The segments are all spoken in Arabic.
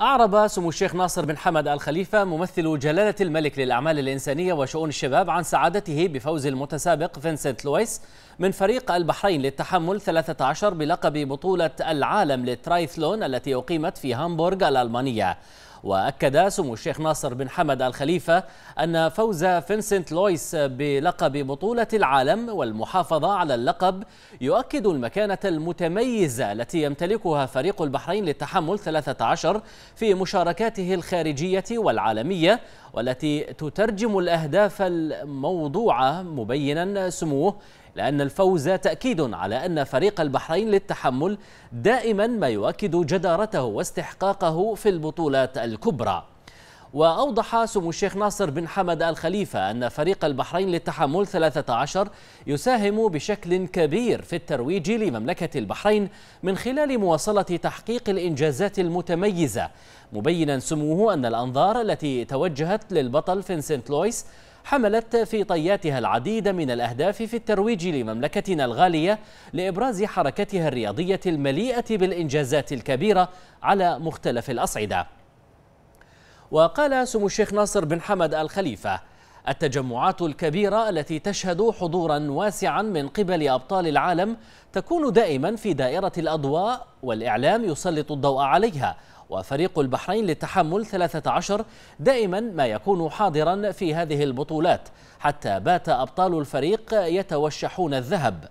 أعرب سمو الشيخ ناصر بن حمد الخليفة ممثل جلالة الملك للأعمال الإنسانية وشؤون الشباب عن سعادته بفوز المتسابق فينسنت لويس من فريق البحرين للتحمل 13 بلقب بطولة العالم للترايثلون التي أقيمت في هامبورغ الألمانية وأكد سمو الشيخ ناصر بن حمد الخليفة أن فوز فينسنت لويس بلقب بطولة العالم والمحافظة على اللقب يؤكد المكانة المتميزة التي يمتلكها فريق البحرين للتحمل 13 في مشاركاته الخارجية والعالمية والتي تترجم الأهداف الموضوعة مبينا سموه لأن الفوز تأكيد على أن فريق البحرين للتحمل دائما ما يؤكد جدارته واستحقاقه في البطولات الكبرى وأوضح سمو الشيخ ناصر بن حمد الخليفة أن فريق البحرين للتحمل 13 يساهم بشكل كبير في الترويج لمملكة البحرين من خلال مواصلة تحقيق الإنجازات المتميزة مبينا سموه أن الأنظار التي توجهت للبطل فينسنت لويس حملت في طياتها العديد من الأهداف في الترويج لمملكتنا الغالية لإبراز حركتها الرياضية المليئة بالإنجازات الكبيرة على مختلف الأصعدة وقال سمو الشيخ ناصر بن حمد الخليفة التجمعات الكبيرة التي تشهد حضورا واسعا من قبل أبطال العالم تكون دائما في دائرة الأضواء والإعلام يسلط الضوء عليها وفريق البحرين للتحمل 13 دائما ما يكون حاضرا في هذه البطولات حتى بات أبطال الفريق يتوشحون الذهب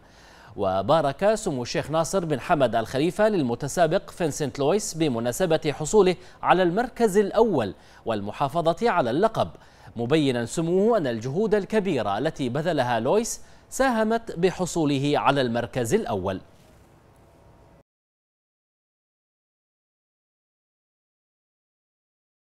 وبارك سمو الشيخ ناصر بن حمد الخليفة للمتسابق فينسنت لويس بمناسبة حصوله على المركز الأول والمحافظة على اللقب مبينا سموه أن الجهود الكبيرة التي بذلها لويس ساهمت بحصوله على المركز الأول